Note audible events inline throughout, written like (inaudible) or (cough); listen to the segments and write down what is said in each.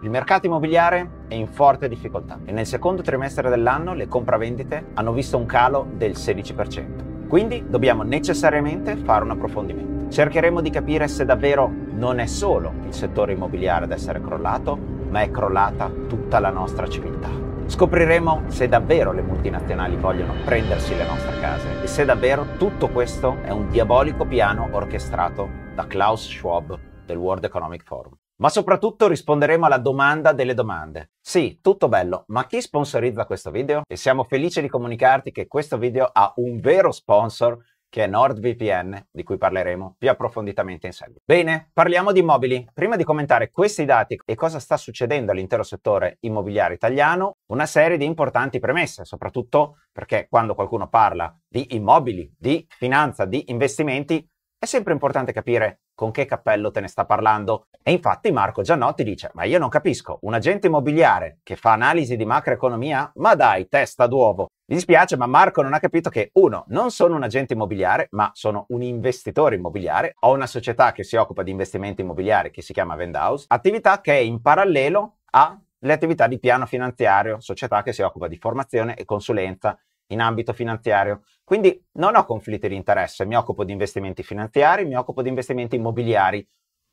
Il mercato immobiliare è in forte difficoltà e nel secondo trimestre dell'anno le compravendite hanno visto un calo del 16%. Quindi dobbiamo necessariamente fare un approfondimento. Cercheremo di capire se davvero non è solo il settore immobiliare ad essere crollato, ma è crollata tutta la nostra civiltà. Scopriremo se davvero le multinazionali vogliono prendersi le nostre case e se davvero tutto questo è un diabolico piano orchestrato da Klaus Schwab del World Economic Forum. Ma soprattutto risponderemo alla domanda delle domande. Sì, tutto bello, ma chi sponsorizza questo video? E siamo felici di comunicarti che questo video ha un vero sponsor che è NordVPN, di cui parleremo più approfonditamente in seguito. Bene, parliamo di immobili. Prima di commentare questi dati e cosa sta succedendo all'intero settore immobiliare italiano, una serie di importanti premesse, soprattutto perché quando qualcuno parla di immobili, di finanza, di investimenti, è sempre importante capire con che cappello te ne sta parlando. E infatti Marco Giannotti dice, ma io non capisco, un agente immobiliare che fa analisi di macroeconomia? Ma dai, testa d'uovo. Mi dispiace, ma Marco non ha capito che, uno, non sono un agente immobiliare, ma sono un investitore immobiliare. Ho una società che si occupa di investimenti immobiliari che si chiama Vendhouse, attività che è in parallelo alle attività di piano finanziario, società che si occupa di formazione e consulenza in ambito finanziario. Quindi non ho conflitti di interesse, mi occupo di investimenti finanziari, mi occupo di investimenti immobiliari.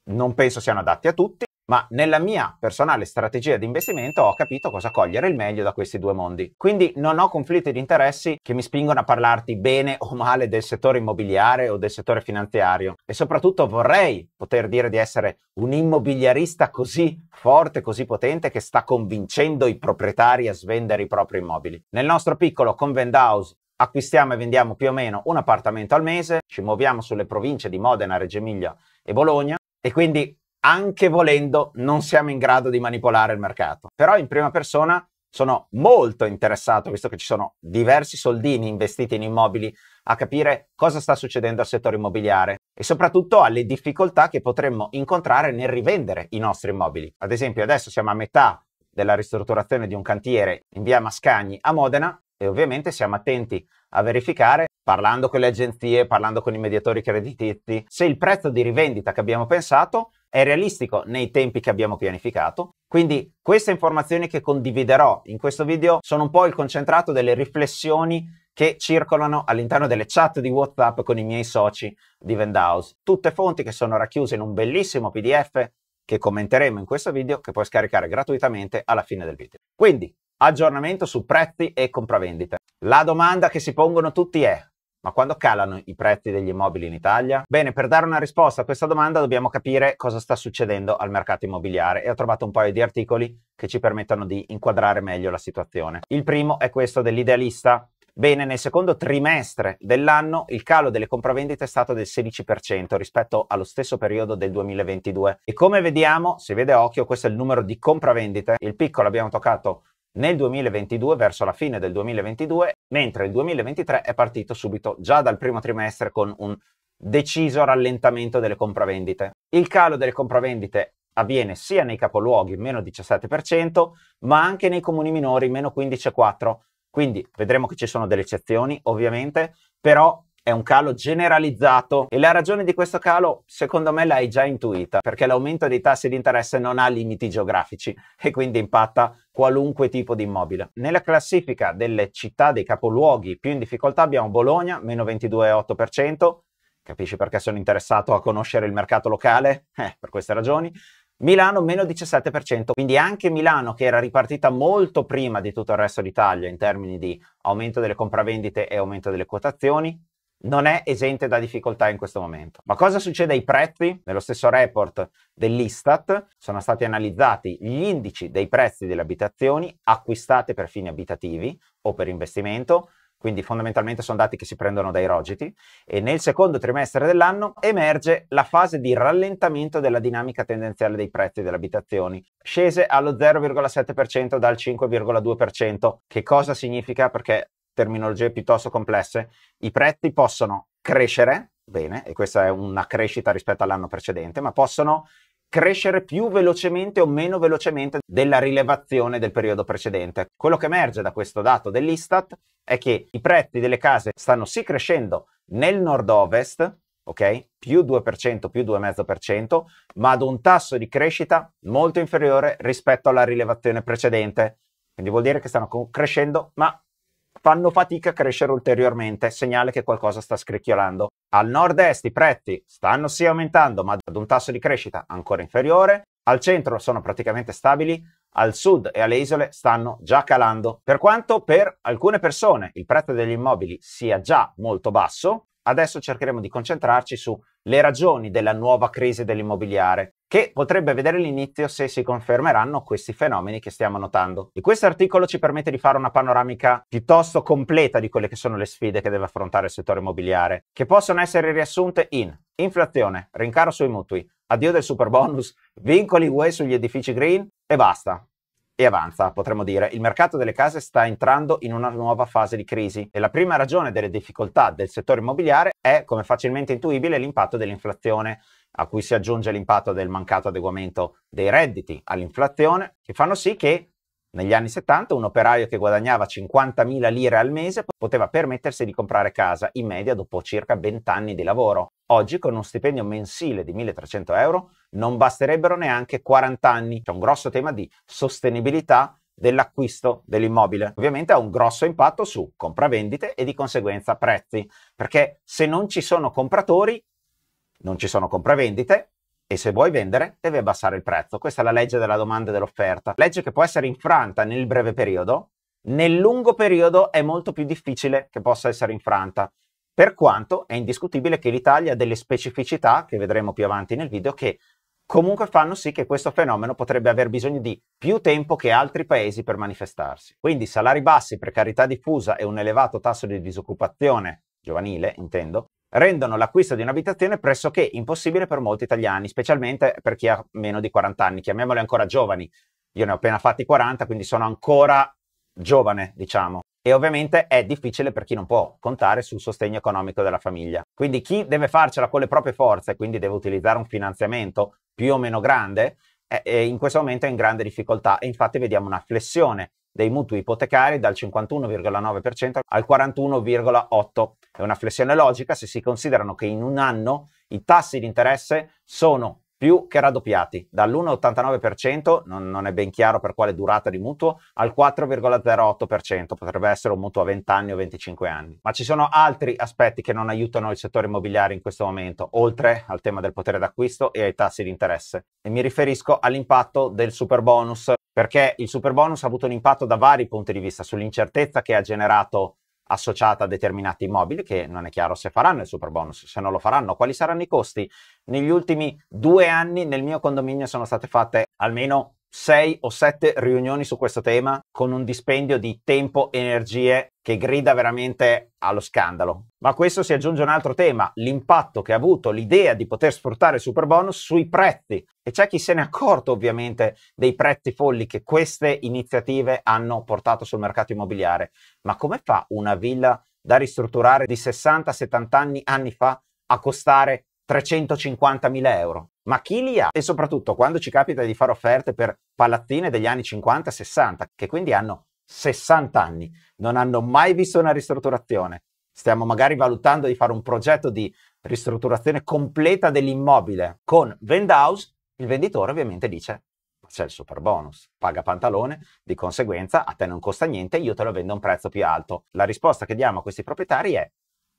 Non penso siano adatti a tutti, ma nella mia personale strategia di investimento ho capito cosa cogliere il meglio da questi due mondi. Quindi non ho conflitti di interessi che mi spingono a parlarti bene o male del settore immobiliare o del settore finanziario e soprattutto vorrei poter dire di essere un immobiliarista così forte, così potente che sta convincendo i proprietari a svendere i propri immobili. Nel nostro piccolo convent house acquistiamo e vendiamo più o meno un appartamento al mese, ci muoviamo sulle province di Modena, Reggio Emilia e Bologna e quindi anche volendo non siamo in grado di manipolare il mercato. Però in prima persona sono molto interessato, visto che ci sono diversi soldini investiti in immobili, a capire cosa sta succedendo al settore immobiliare e soprattutto alle difficoltà che potremmo incontrare nel rivendere i nostri immobili. Ad esempio, adesso siamo a metà della ristrutturazione di un cantiere in via Mascagni a Modena e ovviamente siamo attenti a verificare, parlando con le agenzie, parlando con i mediatori creditizi, se il prezzo di rivendita che abbiamo pensato è realistico nei tempi che abbiamo pianificato. Quindi queste informazioni che condividerò in questo video sono un po' il concentrato delle riflessioni che circolano all'interno delle chat di WhatsApp con i miei soci di Vendhouse. Tutte fonti che sono racchiuse in un bellissimo PDF che commenteremo in questo video che puoi scaricare gratuitamente alla fine del video. Quindi, aggiornamento su prezzi e compravendite. La domanda che si pongono tutti è ma quando calano i prezzi degli immobili in Italia? Bene, per dare una risposta a questa domanda dobbiamo capire cosa sta succedendo al mercato immobiliare e ho trovato un paio di articoli che ci permettono di inquadrare meglio la situazione. Il primo è questo dell'idealista. Bene, nel secondo trimestre dell'anno il calo delle compravendite è stato del 16% rispetto allo stesso periodo del 2022 e come vediamo, si vede a occhio, questo è il numero di compravendite, il piccolo abbiamo toccato nel 2022, verso la fine del 2022, mentre il 2023 è partito subito già dal primo trimestre con un deciso rallentamento delle compravendite. Il calo delle compravendite avviene sia nei capoluoghi, meno 17%, ma anche nei comuni minori, meno 15,4%. Quindi vedremo che ci sono delle eccezioni, ovviamente, però è un calo generalizzato e la ragione di questo calo secondo me l'hai già intuita perché l'aumento dei tassi di interesse non ha limiti geografici (laughs) e quindi impatta qualunque tipo di immobile. Nella classifica delle città dei capoluoghi più in difficoltà abbiamo Bologna, meno 22,8%, capisci perché sono interessato a conoscere il mercato locale? Eh, per queste ragioni. Milano meno 17%, quindi anche Milano che era ripartita molto prima di tutto il resto d'Italia in termini di aumento delle compravendite e aumento delle quotazioni, non è esente da difficoltà in questo momento. Ma cosa succede ai prezzi? Nello stesso report dell'Istat sono stati analizzati gli indici dei prezzi delle abitazioni acquistate per fini abitativi o per investimento, quindi fondamentalmente sono dati che si prendono dai rogiti, e nel secondo trimestre dell'anno emerge la fase di rallentamento della dinamica tendenziale dei prezzi delle abitazioni, scese allo 0,7% dal 5,2%. Che cosa significa? Perché terminologie piuttosto complesse, i prezzi possono crescere, bene, e questa è una crescita rispetto all'anno precedente, ma possono crescere più velocemente o meno velocemente della rilevazione del periodo precedente. Quello che emerge da questo dato dell'Istat è che i prezzi delle case stanno sì crescendo nel nord-ovest, ok? Più 2%, più 2,5%, ma ad un tasso di crescita molto inferiore rispetto alla rilevazione precedente. Quindi vuol dire che stanno crescendo, ma fanno fatica a crescere ulteriormente, segnale che qualcosa sta scricchiolando. Al nord-est i prezzi stanno sì aumentando, ma ad un tasso di crescita ancora inferiore, al centro sono praticamente stabili, al sud e alle isole stanno già calando. Per quanto per alcune persone il prezzo degli immobili sia già molto basso, Adesso cercheremo di concentrarci sulle ragioni della nuova crisi dell'immobiliare, che potrebbe vedere l'inizio se si confermeranno questi fenomeni che stiamo notando. E questo articolo ci permette di fare una panoramica piuttosto completa di quelle che sono le sfide che deve affrontare il settore immobiliare, che possono essere riassunte in inflazione, rincaro sui mutui, addio del super bonus, vincoli UE sugli edifici green e basta e avanza, potremmo dire. Il mercato delle case sta entrando in una nuova fase di crisi e la prima ragione delle difficoltà del settore immobiliare è, come facilmente intuibile, l'impatto dell'inflazione, a cui si aggiunge l'impatto del mancato adeguamento dei redditi all'inflazione, che fanno sì che negli anni 70 un operaio che guadagnava 50.000 lire al mese poteva permettersi di comprare casa in media dopo circa 20 anni di lavoro. Oggi con uno stipendio mensile di 1300 euro non basterebbero neanche 40 anni. C'è un grosso tema di sostenibilità dell'acquisto dell'immobile. Ovviamente ha un grosso impatto su compravendite e di conseguenza prezzi, perché se non ci sono compratori, non ci sono compravendite e se vuoi vendere devi abbassare il prezzo. Questa è la legge della domanda e dell'offerta, legge che può essere infranta nel breve periodo, nel lungo periodo è molto più difficile che possa essere infranta per quanto è indiscutibile che l'Italia ha delle specificità, che vedremo più avanti nel video, che comunque fanno sì che questo fenomeno potrebbe aver bisogno di più tempo che altri paesi per manifestarsi. Quindi salari bassi, precarietà diffusa e un elevato tasso di disoccupazione giovanile, intendo, rendono l'acquisto di un'abitazione pressoché impossibile per molti italiani, specialmente per chi ha meno di 40 anni, chiamiamoli ancora giovani. Io ne ho appena fatti 40, quindi sono ancora giovane, diciamo e ovviamente è difficile per chi non può contare sul sostegno economico della famiglia. Quindi chi deve farcela con le proprie forze, quindi deve utilizzare un finanziamento più o meno grande, è, è in questo momento è in grande difficoltà e infatti vediamo una flessione dei mutui ipotecari dal 51,9% al 41,8%. È una flessione logica se si considerano che in un anno i tassi di interesse sono più che raddoppiati, dall'1,89%, non, non, è ben chiaro per quale durata di mutuo, al 4,08%, potrebbe essere un mutuo a 20 anni o 25 anni. Ma ci sono altri aspetti che non aiutano il settore immobiliare in questo momento, oltre al tema del potere d'acquisto e ai tassi di interesse. E mi riferisco all'impatto del super bonus, perché il super bonus ha avuto un impatto da vari punti di vista sull'incertezza che ha generato associata a determinati immobili che non è chiaro se faranno il super bonus, se non lo faranno, quali saranno i costi, negli ultimi due anni nel mio condominio sono state fatte almeno sei o sette riunioni su questo tema con un dispendio di tempo, e energie che grida veramente allo scandalo. Ma a questo si aggiunge un altro tema, l'impatto che ha avuto l'idea di poter sfruttare il super bonus sui prezzi. E c'è chi se n'è accorto ovviamente dei prezzi folli che queste iniziative hanno portato sul mercato immobiliare. Ma come fa una villa da ristrutturare di 60-70 anni, anni fa a costare 350.000 euro. Ma chi li ha? E soprattutto quando ci capita di fare offerte per palazzine degli anni 50-60, che quindi hanno 60 anni, non hanno mai visto una ristrutturazione. Stiamo magari valutando di fare un progetto di ristrutturazione completa dell'immobile con Vendhouse, il venditore ovviamente dice c'è il super bonus, paga pantalone, di conseguenza a te non costa niente, io te lo vendo a un prezzo più alto. La risposta che diamo a questi proprietari è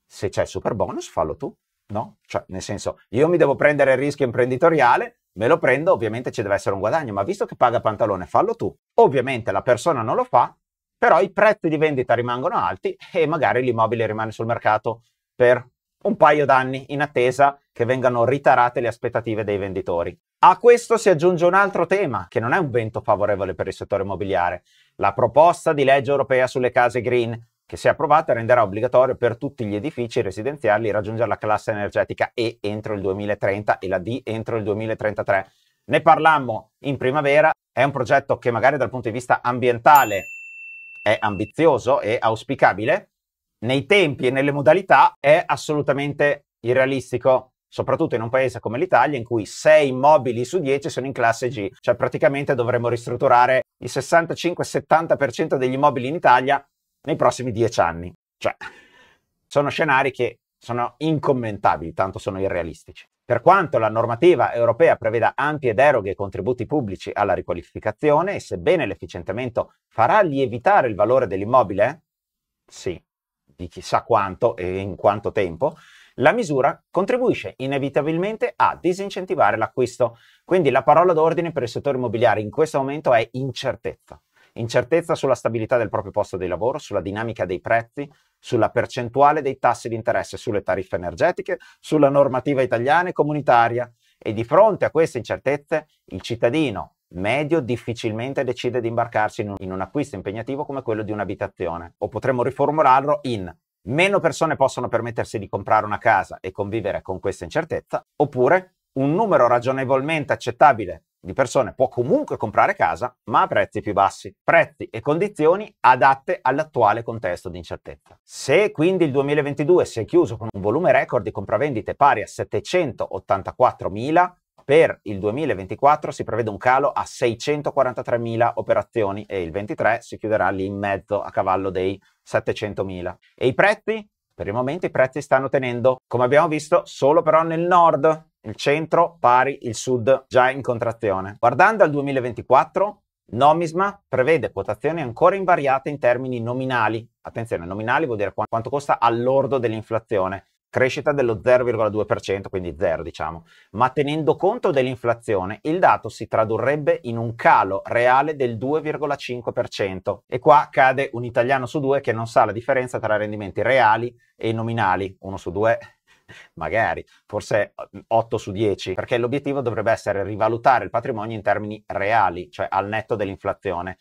se c'è il super bonus fallo tu, No? Cioè, nel senso, io mi devo prendere il rischio imprenditoriale, me lo prendo, ovviamente ci deve essere un guadagno, ma visto che paga pantalone, fallo tu. Ovviamente la persona non lo fa, però i prezzi di vendita rimangono alti e magari l'immobile rimane sul mercato per un paio d'anni in attesa che vengano ritarate le aspettative dei venditori. A questo si aggiunge un altro tema che non è un vento favorevole per il settore immobiliare, la proposta di legge europea sulle case green che se approvata renderà obbligatorio per tutti gli edifici residenziali raggiungere la classe energetica E entro il 2030 e la D entro il 2033. Ne parlammo in primavera, è un progetto che magari dal punto di vista ambientale è ambizioso e auspicabile, nei tempi e nelle modalità è assolutamente irrealistico, soprattutto in un paese come l'Italia in cui 6 immobili su 10 sono in classe G, cioè praticamente dovremmo ristrutturare il 65-70% degli immobili in Italia nei prossimi dieci anni. Cioè, sono scenari che sono incommentabili, tanto sono irrealistici. Per quanto la normativa europea preveda ampie deroghe e contributi pubblici alla riqualificazione, e sebbene l'efficientamento farà lievitare il valore dell'immobile, sì, di chissà quanto e in quanto tempo, la misura contribuisce inevitabilmente a disincentivare l'acquisto. Quindi la parola d'ordine per il settore immobiliare in questo momento è incertezza incertezza sulla stabilità del proprio posto di lavoro, sulla dinamica dei prezzi, sulla percentuale dei tassi di interesse sulle tariffe energetiche, sulla normativa italiana e comunitaria. E di fronte a queste incertezze, il cittadino medio difficilmente decide di imbarcarsi in un, in un acquisto impegnativo come quello di un'abitazione. O potremmo riformularlo in meno persone possono permettersi di comprare una casa e convivere con questa incertezza, oppure un numero ragionevolmente accettabile di persone può comunque comprare casa, ma a prezzi più bassi, prezzi e condizioni adatte all'attuale contesto di incertezza. Se quindi il 2022 si è chiuso con un volume record di compravendite pari a 784.000, per il 2024 si prevede un calo a 643.000 operazioni e il 23 si chiuderà lì in mezzo a cavallo dei 700.000. E i prezzi? Per il momento i prezzi stanno tenendo, come abbiamo visto, solo però nel nord, il centro pari, il sud già in contrazione. Guardando al 2024, Nomisma prevede quotazioni ancora invariate in termini nominali. Attenzione, nominali vuol dire quanto costa all'ordo dell'inflazione, crescita dello 0,2%, quindi 0 diciamo, ma tenendo conto dell'inflazione il dato si tradurrebbe in un calo reale del 2,5% e qua cade un italiano su due che non sa la differenza tra rendimenti reali e nominali, uno su due magari, forse 8 eh, su 10, perché l'obiettivo dovrebbe essere rivalutare il patrimonio in termini reali, cioè al netto dell'inflazione.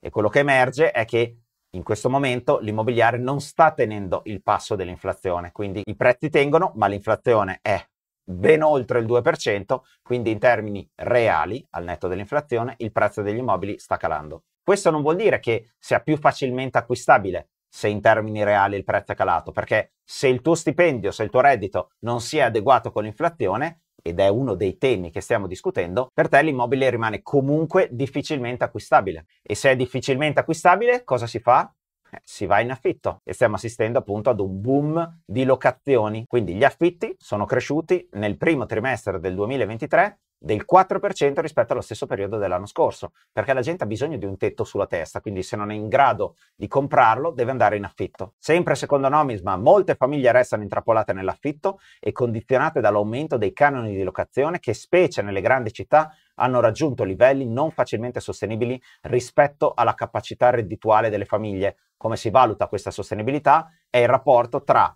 E quello che emerge è che in questo momento l'immobiliare non sta tenendo il passo dell'inflazione, quindi i prezzi tengono, ma l'inflazione è ben oltre il 2%, quindi in termini reali, al netto dell'inflazione, il prezzo degli immobili sta calando. Questo non vuol dire che sia più facilmente acquistabile, se in termini reali il prezzo è calato, perché se il tuo stipendio, se il tuo reddito non si è adeguato con l'inflazione, ed è uno dei temi che stiamo discutendo, per te l'immobile rimane comunque difficilmente acquistabile. E se è difficilmente acquistabile, cosa si fa? Eh, si va in affitto e stiamo assistendo appunto ad un boom di locazioni. Quindi gli affitti sono cresciuti nel primo trimestre del 2023 del 4% rispetto allo stesso periodo dell'anno scorso, perché la gente ha bisogno di un tetto sulla testa, quindi se non è in grado di comprarlo deve andare in affitto. Sempre secondo Nomisma, molte famiglie restano intrappolate nell'affitto e condizionate dall'aumento dei canoni di locazione che specie nelle grandi città hanno raggiunto livelli non facilmente sostenibili rispetto alla capacità reddituale delle famiglie. Come si valuta questa sostenibilità è il rapporto tra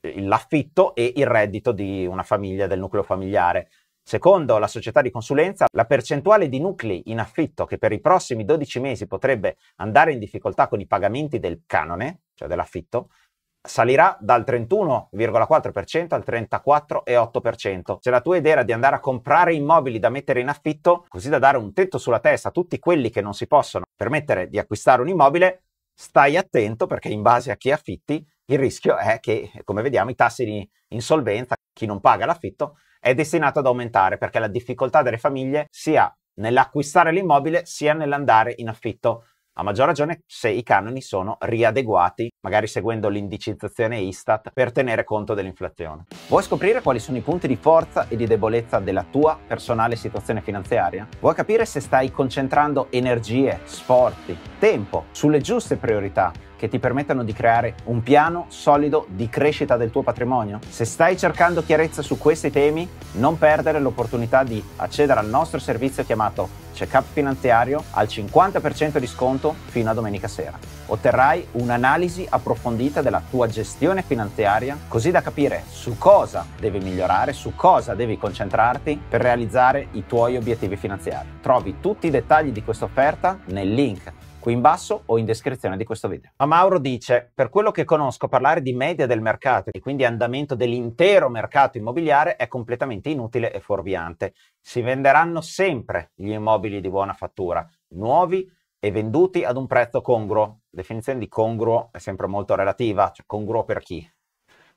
eh, l'affitto e il reddito di una famiglia, del nucleo familiare. Secondo la società di consulenza, la percentuale di nuclei in affitto che per i prossimi 12 mesi potrebbe andare in difficoltà con i pagamenti del canone, cioè dell'affitto, salirà dal 31,4% al 34,8%. Se la tua idea era di andare a comprare immobili da mettere in affitto, così da dare un tetto sulla testa a tutti quelli che non si possono permettere di acquistare un immobile, stai attento perché in base a chi affitti il rischio è che, come vediamo, i tassi di insolvenza, chi non paga l'affitto, è destinato ad aumentare perché la difficoltà delle famiglie sia nell'acquistare l'immobile sia nell'andare in affitto. A maggior ragione se i canoni sono riadeguati, magari seguendo l'indicizzazione Istat, per tenere conto dell'inflazione. Vuoi scoprire quali sono i punti di forza e di debolezza della tua personale situazione finanziaria? Vuoi capire se stai concentrando energie, sforzi, tempo sulle giuste priorità? che ti permettano di creare un piano solido di crescita del tuo patrimonio? Se stai cercando chiarezza su questi temi, non perdere l'opportunità di accedere al nostro servizio chiamato Checkup Finanziario al 50% di sconto fino a domenica sera. Otterrai un'analisi approfondita della tua gestione finanziaria così da capire su cosa devi migliorare, su cosa devi concentrarti per realizzare i tuoi obiettivi finanziari. Trovi tutti i dettagli di questa offerta nel link qui in basso o in descrizione di questo video. Ma Mauro dice, per quello che conosco parlare di media del mercato e quindi andamento dell'intero mercato immobiliare è completamente inutile e fuorviante. Si venderanno sempre gli immobili di buona fattura, nuovi e venduti ad un prezzo congruo. La definizione di congruo è sempre molto relativa, cioè congruo per chi?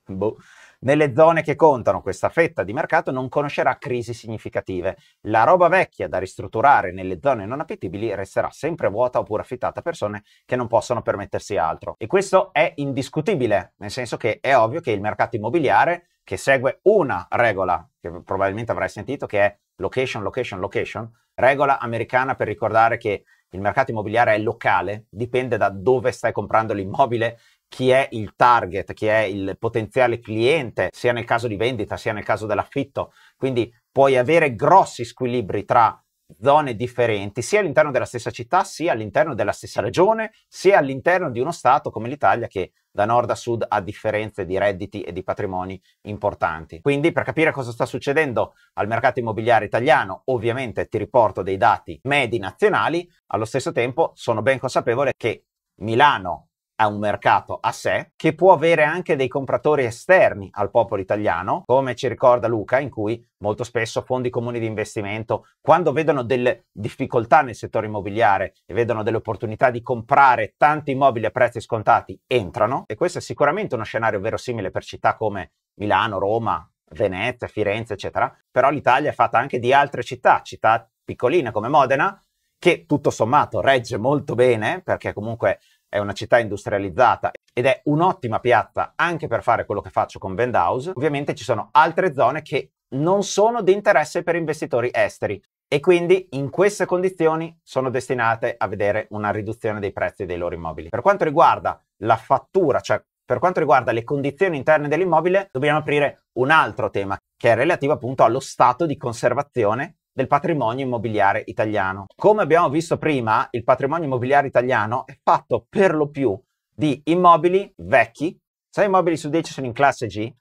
Boh. Nelle zone che contano questa fetta di mercato non conoscerà crisi significative. La roba vecchia da ristrutturare nelle zone non appetibili resterà sempre vuota oppure affittata a persone che non possono permettersi altro. E questo è indiscutibile, nel senso che è ovvio che il mercato immobiliare che segue una regola che probabilmente avrai sentito che è location, location, location, regola americana per ricordare che il mercato immobiliare è locale, dipende da dove stai comprando l'immobile chi è il target, chi è il potenziale cliente, sia nel caso di vendita, sia nel caso dell'affitto. Quindi puoi avere grossi squilibri tra zone differenti, sia all'interno della stessa città, sia all'interno della stessa regione, sia all'interno di uno Stato come l'Italia che da nord a sud ha differenze di redditi e di patrimoni importanti. Quindi per capire cosa sta succedendo al mercato immobiliare italiano, ovviamente ti riporto dei dati medi nazionali, allo stesso tempo sono ben consapevole che Milano, è un mercato a sé che può avere anche dei compratori esterni al popolo italiano, come ci ricorda Luca, in cui molto spesso fondi comuni di investimento, quando vedono delle difficoltà nel settore immobiliare e vedono delle opportunità di comprare tanti immobili a prezzi scontati, entrano. E questo è sicuramente uno scenario verosimile per città come Milano, Roma, Venezia, Firenze, eccetera. Però l'Italia è fatta anche di altre città, città piccoline come Modena, che tutto sommato regge molto bene perché comunque è una città industrializzata ed è un'ottima piazza anche per fare quello che faccio con Vendhouse. Ovviamente ci sono altre zone che non sono di interesse per investitori esteri e quindi in queste condizioni sono destinate a vedere una riduzione dei prezzi dei loro immobili. Per quanto riguarda la fattura, cioè per quanto riguarda le condizioni interne dell'immobile, dobbiamo aprire un altro tema che è relativo appunto allo stato di conservazione del patrimonio immobiliare italiano. Come abbiamo visto prima, il patrimonio immobiliare italiano è fatto per lo più di immobili vecchi, 6 immobili su 10 sono in classe G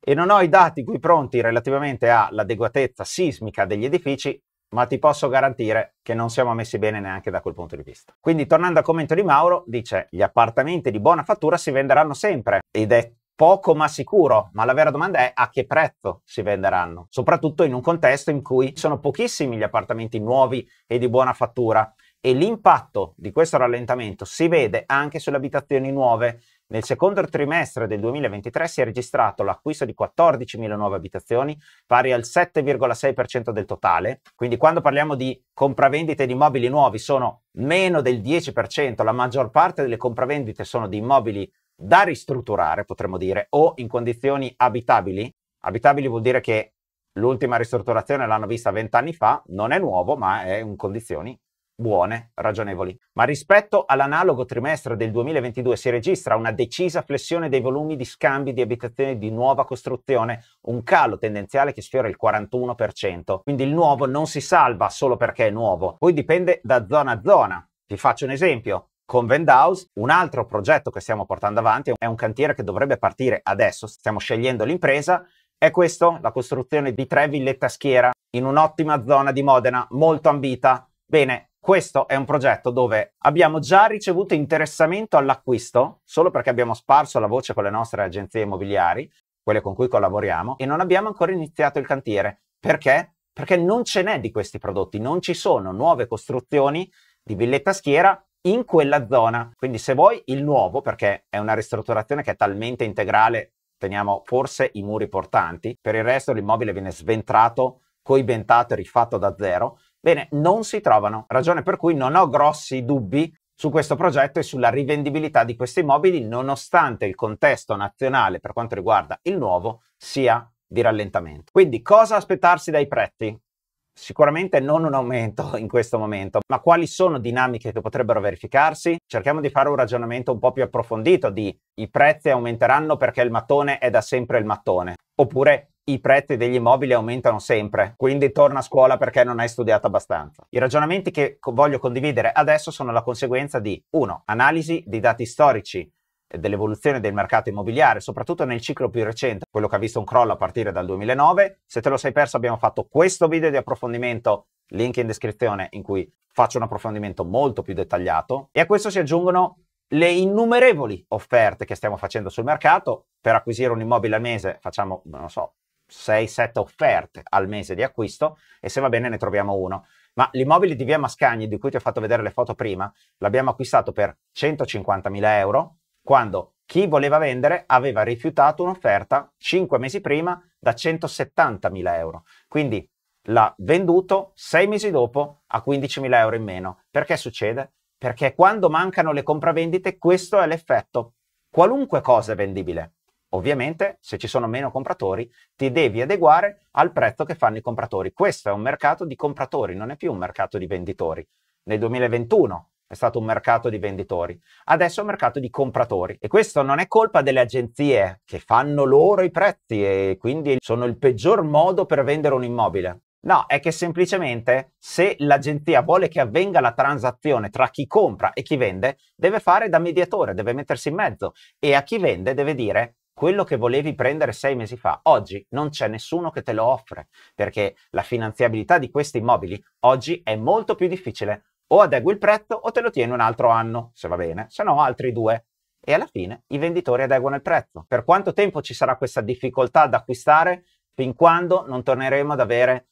e non ho i dati qui pronti relativamente all'adeguatezza sismica degli edifici, ma ti posso garantire che non siamo messi bene neanche da quel punto di vista. Quindi tornando al commento di Mauro, dice gli appartamenti di buona fattura si venderanno sempre ed è poco ma sicuro, ma la vera domanda è a che prezzo si venderanno, soprattutto in un contesto in cui sono pochissimi gli appartamenti nuovi e di buona fattura e l'impatto di questo rallentamento si vede anche sulle abitazioni nuove. Nel secondo trimestre del 2023 si è registrato l'acquisto di 14.000 nuove abitazioni, pari al 7,6% del totale. Quindi quando parliamo di compravendite di immobili nuovi sono meno del 10%, la maggior parte delle compravendite sono di immobili da ristrutturare, potremmo dire, o in condizioni abitabili. Abitabili vuol dire che l'ultima ristrutturazione l'hanno vista vent'anni fa, non è nuovo, ma è in condizioni buone, ragionevoli. Ma rispetto all'analogo trimestre del 2022 si registra una decisa flessione dei volumi di scambi di abitazioni di nuova costruzione, un calo tendenziale che sfiora il 41%. Quindi il nuovo non si salva solo perché è nuovo, poi dipende da zona a zona. Ti faccio un esempio. Con Vendhouse, un altro progetto che stiamo portando avanti, è un cantiere che dovrebbe partire adesso, stiamo scegliendo l'impresa, è questo, la costruzione di tre villette a schiera in un'ottima zona di Modena, molto ambita. Bene, questo è un progetto dove abbiamo già ricevuto interessamento all'acquisto, solo perché abbiamo sparso la voce con le nostre agenzie immobiliari, quelle con cui collaboriamo, e non abbiamo ancora iniziato il cantiere. Perché? Perché non ce n'è di questi prodotti, non ci sono nuove costruzioni di villetta schiera in quella zona. Quindi se vuoi il nuovo, perché è una ristrutturazione che è talmente integrale, teniamo forse i muri portanti, per il resto l'immobile viene sventrato, coibentato e rifatto da zero. Bene, non si trovano, ragione per cui non ho grossi dubbi su questo progetto e sulla rivendibilità di questi immobili, nonostante il contesto nazionale per quanto riguarda il nuovo sia di rallentamento. Quindi cosa aspettarsi dai prezzi? Sicuramente non un aumento (laughs) in questo momento, ma quali sono dinamiche che potrebbero verificarsi? Cerchiamo di fare un ragionamento un po' più approfondito di i prezzi aumenteranno perché il mattone è da sempre il mattone, oppure i prezzi degli immobili aumentano sempre, quindi torna a scuola perché non hai studiato abbastanza. I ragionamenti che voglio condividere adesso sono la conseguenza di 1. Analisi di dati storici eh, dell'evoluzione del mercato immobiliare, soprattutto nel ciclo più recente, quello che ha visto un crollo a partire dal 2009. Se te lo sei perso abbiamo fatto questo video di approfondimento, link in descrizione in cui faccio un approfondimento molto più dettagliato e a questo si aggiungono le innumerevoli offerte che stiamo facendo sul mercato. Per acquisire un immobile al mese facciamo, non so, 6-7 offerte al mese di acquisto e se va bene ne troviamo uno. Ma l'immobile di via Mascagni, di cui ti ho fatto vedere le foto prima, l'abbiamo acquistato per 150.000 euro quando chi voleva vendere aveva rifiutato un'offerta 5 mesi prima da 170.000 euro. Quindi l'ha venduto 6 mesi dopo a 15.000 euro in meno. Perché succede? Perché quando mancano le compravendite questo è l'effetto. Qualunque cosa è vendibile. Ovviamente se ci sono meno compratori ti devi adeguare al prezzo che fanno i compratori. Questo è un mercato di compratori, non è più un mercato di venditori. Nel 2021 è stato un mercato di venditori, adesso è un mercato di compratori e questo non è colpa delle agenzie che fanno loro i prezzi e quindi sono il peggior modo per vendere un immobile. No, è che semplicemente se l'agenzia vuole che avvenga la transazione tra chi compra e chi vende, deve fare da mediatore, deve mettersi in mezzo e a chi vende deve dire quello che volevi prendere sei mesi fa, oggi non c'è nessuno che te lo offre, perché la finanziabilità di questi immobili oggi è molto più difficile o adegui il prezzo o te lo tieni un altro anno, se va bene, se no altri due. E alla fine i venditori adeguano il prezzo. Per quanto tempo ci sarà questa difficoltà ad acquistare? Fin quando non torneremo ad avere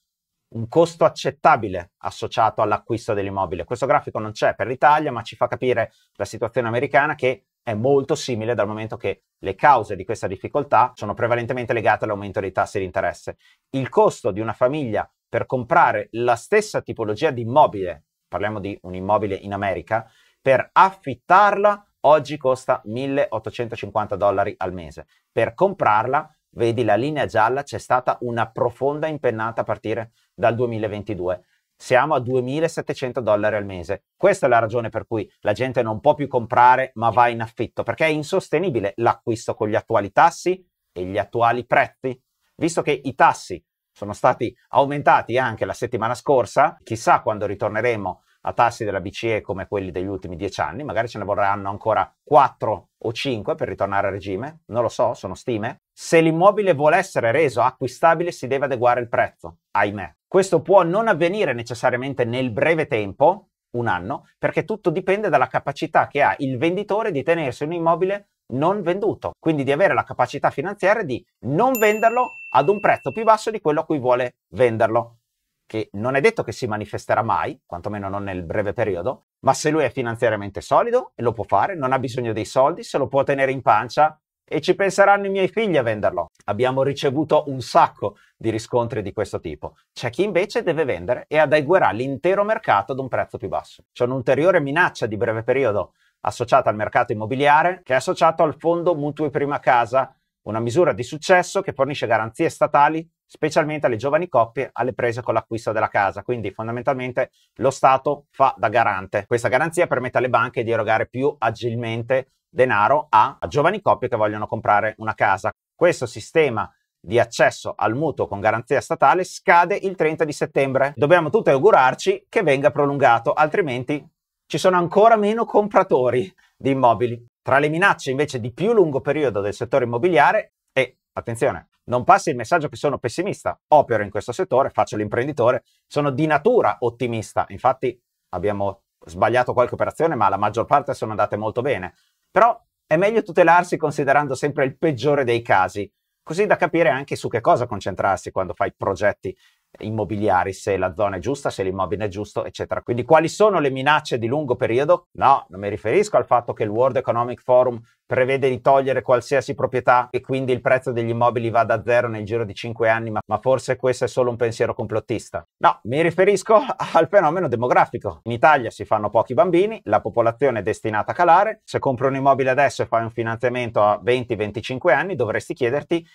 un costo accettabile associato all'acquisto dell'immobile. Questo grafico non c'è per l'Italia, ma ci fa capire la situazione americana che è molto simile dal momento che le cause di questa difficoltà sono prevalentemente legate all'aumento dei tassi di interesse. Il costo di una famiglia per comprare la stessa tipologia di immobile parliamo di un immobile in America, per affittarla oggi costa 1850 dollari al mese. Per comprarla, vedi la linea gialla, c'è stata una profonda impennata a partire dal 2022. Siamo a 2.700 dollari al mese. Questa è la ragione per cui la gente non può più comprare ma va in affitto, perché è insostenibile l'acquisto con gli attuali tassi e gli attuali prezzi, visto che i tassi sono stati aumentati anche la settimana scorsa, chissà quando ritorneremo a tassi della BCE come quelli degli ultimi dieci anni, magari ce ne vorranno ancora 4 o 5 per ritornare a regime, non lo so, sono stime. Se l'immobile vuole essere reso acquistabile si deve adeguare il prezzo, ahimè. Questo può non avvenire necessariamente nel breve tempo, un anno, perché tutto dipende dalla capacità che ha il venditore di tenersi un immobile non venduto, quindi di avere la capacità finanziaria di non venderlo ad un prezzo più basso di quello a cui vuole venderlo, che non è detto che si manifesterà mai, quantomeno non nel breve periodo, ma se lui è finanziariamente solido e lo può fare, non ha bisogno dei soldi, se lo può tenere in pancia e ci penseranno i miei figli a venderlo. Abbiamo ricevuto un sacco di riscontri di questo tipo. C'è chi invece deve vendere e adeguerà l'intero mercato ad un prezzo più basso. C'è un'ulteriore minaccia di breve periodo associata al mercato immobiliare, che è associato al fondo Mutui Prima Casa, una misura di successo che fornisce garanzie statali specialmente alle giovani coppie alle prese con l'acquisto della casa. Quindi fondamentalmente lo Stato fa da garante. Questa garanzia permette alle banche di erogare più agilmente denaro a, a giovani coppie che vogliono comprare una casa. Questo sistema di accesso al mutuo con garanzia statale scade il 30 di settembre. Dobbiamo tutti augurarci che venga prolungato, altrimenti ci sono ancora meno compratori di immobili. Tra le minacce invece di più lungo periodo del settore immobiliare e, attenzione, non passi il messaggio che sono pessimista, opero in questo settore, faccio l'imprenditore, sono di natura ottimista, infatti abbiamo sbagliato qualche operazione ma la maggior parte sono andate molto bene, però è meglio tutelarsi considerando sempre il peggiore dei casi, così da capire anche su che cosa concentrarsi quando fai progetti immobiliari, se la zona è giusta, se l'immobile è giusto, eccetera. Quindi quali sono le minacce di lungo periodo? No, non mi riferisco al fatto che il World Economic Forum prevede di togliere qualsiasi proprietà e quindi il prezzo degli immobili va da zero nel giro di 5 anni, ma, ma forse questo è solo un pensiero complottista. No, mi riferisco (laughs) al fenomeno demografico. In Italia si fanno pochi bambini, la popolazione è destinata a calare, se compri un immobile adesso e fai un finanziamento a 20-25 anni dovresti chiederti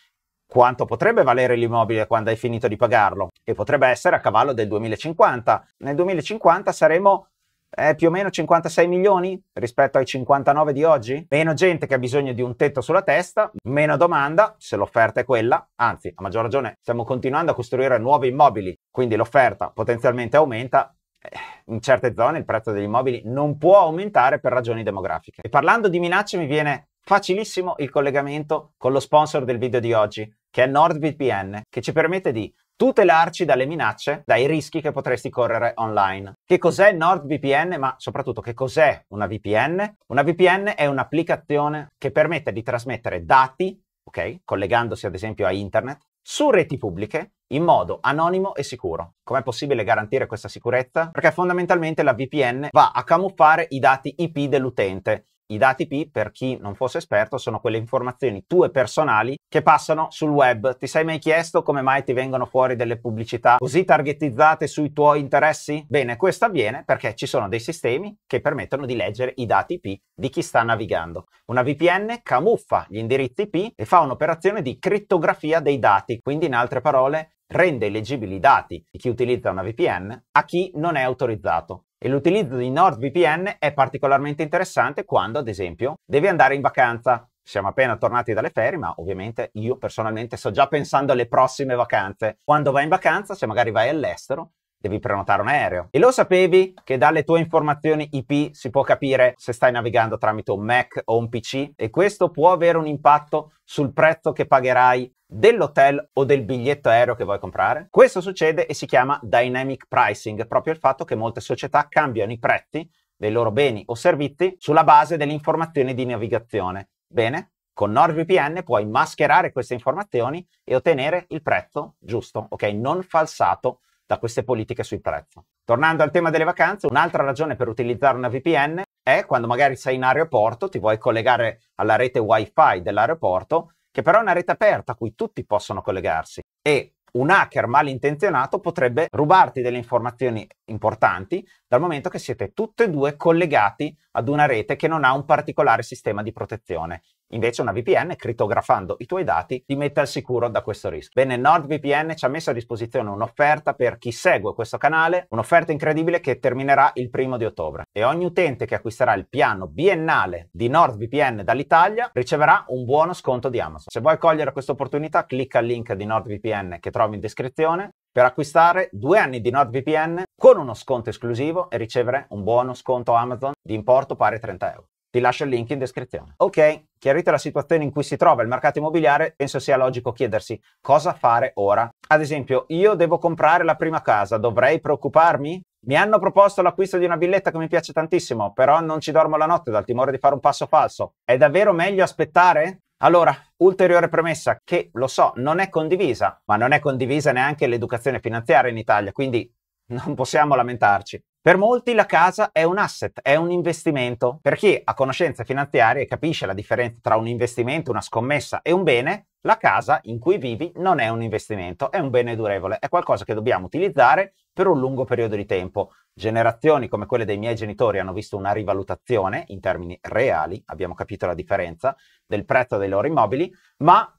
quanto potrebbe valere l'immobile quando hai finito di pagarlo e potrebbe essere a cavallo del 2050. Nel 2050 saremo eh, più o meno 56 milioni rispetto ai 59 di oggi? Meno gente che ha bisogno di un tetto sulla testa, meno domanda, se l'offerta è quella, anzi, a maggior ragione stiamo continuando a costruire nuovi immobili, quindi l'offerta potenzialmente aumenta. Eh, in certe zone il prezzo degli immobili non può aumentare per ragioni demografiche. E parlando di minacce mi viene facilissimo il collegamento con lo sponsor del video di oggi, che è NordVPN, che ci permette di tutelarci dalle minacce, dai rischi che potresti correre online. Che cos'è NordVPN, ma soprattutto che cos'è una VPN? Una VPN è un'applicazione che permette di trasmettere dati, ok, collegandosi ad esempio a internet, su reti pubbliche in modo anonimo e sicuro. Com'è possibile garantire questa sicurezza? Perché fondamentalmente la VPN va a camuffare i dati IP dell'utente i dati P, per chi non fosse esperto, sono quelle informazioni tue personali che passano sul web. Ti sei mai chiesto come mai ti vengono fuori delle pubblicità così targetizzate sui tuoi interessi? Bene, questo avviene perché ci sono dei sistemi che permettono di leggere i dati P di chi sta navigando. Una VPN camuffa gli indirizzi P e fa un'operazione di crittografia dei dati, quindi in altre parole rende leggibili i dati di chi utilizza una VPN a chi non è autorizzato. E l'utilizzo di NordVPN è particolarmente interessante quando, ad esempio, devi andare in vacanza. Siamo appena tornati dalle ferie, ma ovviamente io personalmente sto già pensando alle prossime vacanze. Quando vai in vacanza, se magari vai all'estero, devi prenotare un aereo. E lo sapevi che dalle tue informazioni IP si può capire se stai navigando tramite un Mac o un PC e questo può avere un impatto sul prezzo che pagherai dell'hotel o del biglietto aereo che vuoi comprare? Questo succede e si chiama dynamic pricing, proprio il fatto che molte società cambiano i prezzi dei loro beni o servizi sulla base delle informazioni di navigazione. Bene, con NordVPN puoi mascherare queste informazioni e ottenere il prezzo giusto, ok? Non falsato da queste politiche sui prezzi. Tornando al tema delle vacanze, un'altra ragione per utilizzare una VPN è quando magari sei in aeroporto, ti vuoi collegare alla rete wifi dell'aeroporto, che però è una rete aperta a cui tutti possono collegarsi e un hacker malintenzionato potrebbe rubarti delle informazioni importanti dal momento che siete tutti e due collegati ad una rete che non ha un particolare sistema di protezione Invece una VPN, crittografando i tuoi dati, ti mette al sicuro da questo rischio. Bene, NordVPN ci ha messo a disposizione un'offerta per chi segue questo canale, un'offerta incredibile che terminerà il primo di ottobre. E ogni utente che acquisterà il piano biennale di NordVPN dall'Italia riceverà un buono sconto di Amazon. Se vuoi cogliere questa opportunità, clicca al link di NordVPN che trovi in descrizione per acquistare due anni di NordVPN con uno sconto esclusivo e ricevere un buono sconto Amazon di importo pari a 30 euro. Ti lascio il link in descrizione. Ok, chiarita la situazione in cui si trova il mercato immobiliare, penso sia logico chiedersi cosa fare ora. Ad esempio, io devo comprare la prima casa, dovrei preoccuparmi? Mi hanno proposto l'acquisto di una villetta che mi piace tantissimo, però non ci dormo la notte dal timore di fare un passo falso. È davvero meglio aspettare? Allora, ulteriore premessa che lo so, non è condivisa, ma non è condivisa neanche l'educazione finanziaria in Italia, quindi non possiamo lamentarci. Per molti la casa è un asset, è un investimento. Per chi ha conoscenze finanziarie e capisce la differenza tra un investimento, una scommessa e un bene, la casa in cui vivi non è un investimento, è un bene durevole, è qualcosa che dobbiamo utilizzare per un lungo periodo di tempo. Generazioni come quelle dei miei genitori hanno visto una rivalutazione in termini reali, abbiamo capito la differenza, del prezzo dei loro immobili, ma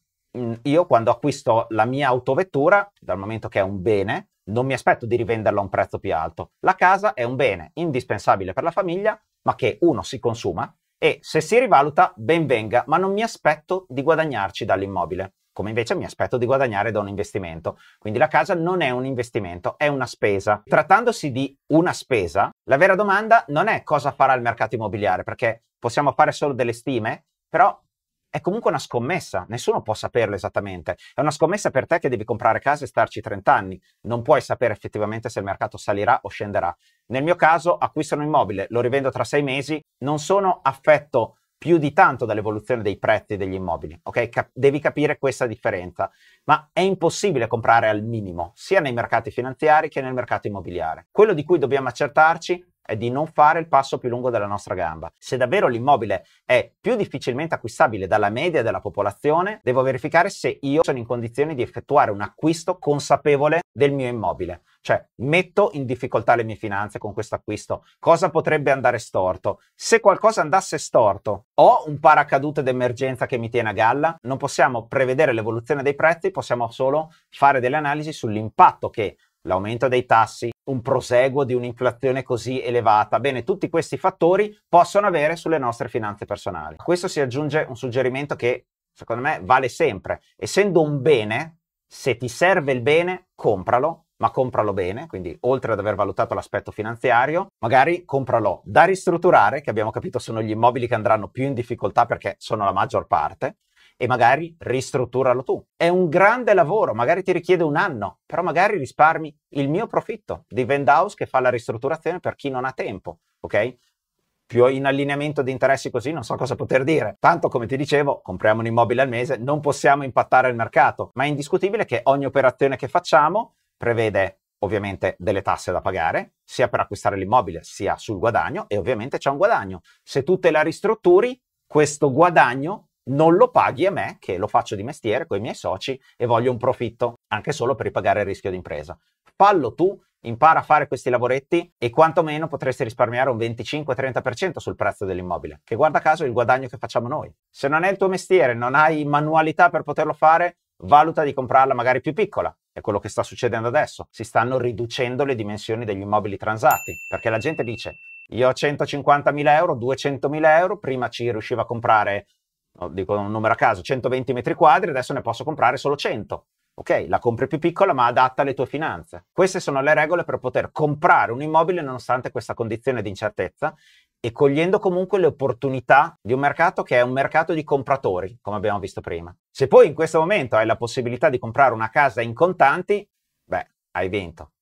io quando acquisto la mia autovettura, dal momento che è un bene, non mi aspetto di rivenderla a un prezzo più alto. La casa è un bene indispensabile per la famiglia, ma che uno si consuma e se si rivaluta ben venga, ma non mi aspetto di guadagnarci dall'immobile, come invece mi aspetto di guadagnare da un investimento. Quindi la casa non è un investimento, è una spesa. Trattandosi di una spesa, la vera domanda non è cosa farà il mercato immobiliare, perché possiamo fare solo delle stime, però è comunque una scommessa, nessuno può saperlo esattamente. È una scommessa per te che devi comprare casa e starci 30 anni, non puoi sapere effettivamente se il mercato salirà o scenderà. Nel mio caso acquisto un immobile, lo rivendo tra sei mesi, non sono affetto più di tanto dall'evoluzione dei prezzi degli immobili, ok? Cap- devi capire questa differenza, ma è impossibile comprare al minimo, sia nei mercati finanziari che nel mercato immobiliare. Quello di cui dobbiamo accertarci è di non fare il passo più lungo della nostra gamba. Se davvero l'immobile è più difficilmente acquistabile dalla media della popolazione, devo verificare se io sono in condizione di effettuare un acquisto consapevole del mio immobile. Cioè, metto in difficoltà le mie finanze con questo acquisto. Cosa potrebbe andare storto? Se qualcosa andasse storto, ho un paracadute d'emergenza che mi tiene a galla, non possiamo prevedere l'evoluzione dei prezzi, possiamo solo fare delle analisi sull'impatto che l'aumento dei tassi, un proseguo di un'inflazione così elevata. Bene, tutti questi fattori possono avere sulle nostre finanze personali. A questo si aggiunge un suggerimento che secondo me vale sempre. Essendo un bene, se ti serve il bene, compralo, ma compralo bene, quindi oltre ad aver valutato l'aspetto finanziario, magari compralo da ristrutturare, che abbiamo capito sono gli immobili che andranno più in difficoltà perché sono la maggior parte, e magari ristrutturalo tu. È un grande lavoro, magari ti richiede un anno, però magari risparmi il mio profitto di Vendhouse che fa la ristrutturazione per chi non ha tempo, ok? più in allineamento di interessi così non so cosa poter dire. Tanto come ti dicevo, compriamo un immobile al mese, non possiamo impattare il mercato, ma è indiscutibile che ogni operazione che facciamo prevede ovviamente delle tasse da pagare, sia per acquistare l'immobile sia sul guadagno e ovviamente c'è un guadagno. Se tu te la ristrutturi, questo guadagno non lo paghi a me che lo faccio di mestiere con i miei soci e voglio un profitto, anche solo per ripagare il rischio d'impresa. Fallo tu, impara a fare questi lavoretti e quantomeno potresti risparmiare un 25-30% sul prezzo dell'immobile, che guarda caso è il guadagno che facciamo noi. Se non è il tuo mestiere, non hai manualità per poterlo fare, valuta di comprarla magari più piccola. È quello che sta succedendo adesso. Si stanno riducendo le dimensioni degli immobili transati, perché la gente dice io ho 150.000 euro, 200.000 euro, prima ci riusciva a comprare dico un numero a caso, 120 metri quadri, adesso ne posso comprare solo 100. Ok, la compri più piccola ma adatta alle tue finanze. Queste sono le regole per poter comprare un immobile nonostante questa condizione di incertezza e cogliendo comunque le opportunità di un mercato che è un mercato di compratori, come abbiamo visto prima. Se poi in questo momento hai la possibilità di comprare una casa in contanti, beh, hai vinto.